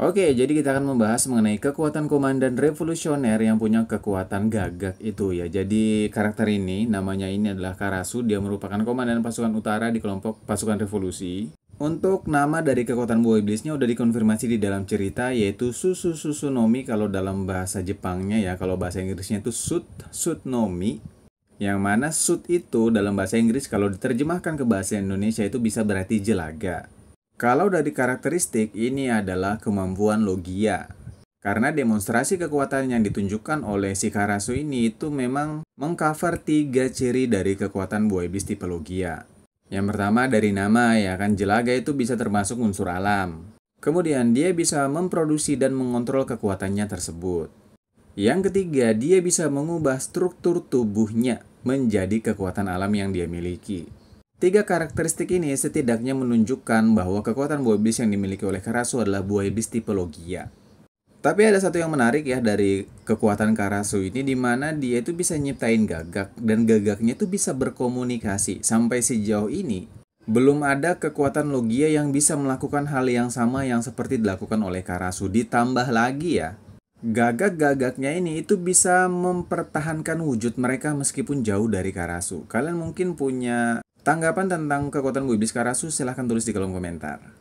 Oke, jadi kita akan membahas mengenai kekuatan komandan revolusioner yang punya kekuatan gagak itu ya. Jadi karakter ini namanya ini adalah Karasu, dia merupakan komandan pasukan utara di kelompok pasukan revolusi. Untuk nama dari kekuatan buah iblisnya udah dikonfirmasi di dalam cerita yaitu Susu Susunomi kalau dalam bahasa Jepangnya ya, kalau bahasa Inggrisnya itu Sut Sutnomi. Yang mana sud itu dalam bahasa Inggris kalau diterjemahkan ke bahasa Indonesia itu bisa berarti jelaga. Kalau dari karakteristik, ini adalah kemampuan logia. Karena demonstrasi kekuatan yang ditunjukkan oleh si Karasu ini itu memang mengcover tiga ciri dari kekuatan buah iblis tipe logia. Yang pertama dari nama ya kan jelaga itu bisa termasuk unsur alam. Kemudian dia bisa memproduksi dan mengontrol kekuatannya tersebut. Yang ketiga, dia bisa mengubah struktur tubuhnya menjadi kekuatan alam yang dia miliki. Tiga karakteristik ini setidaknya menunjukkan bahwa kekuatan buah iblis yang dimiliki oleh Karasu adalah buah iblis tipologia. Tapi ada satu yang menarik ya dari kekuatan Karasu ini di mana dia itu bisa nyiptain gagak dan gagaknya itu bisa berkomunikasi. Sampai sejauh ini belum ada kekuatan logia yang bisa melakukan hal yang sama yang seperti dilakukan oleh Karasu. Ditambah lagi ya, Gagak-gagaknya ini itu bisa mempertahankan wujud mereka meskipun jauh dari Karasu. Kalian mungkin punya Tanggapan tentang kekuatan Iblis Karasu silahkan tulis di kolom komentar.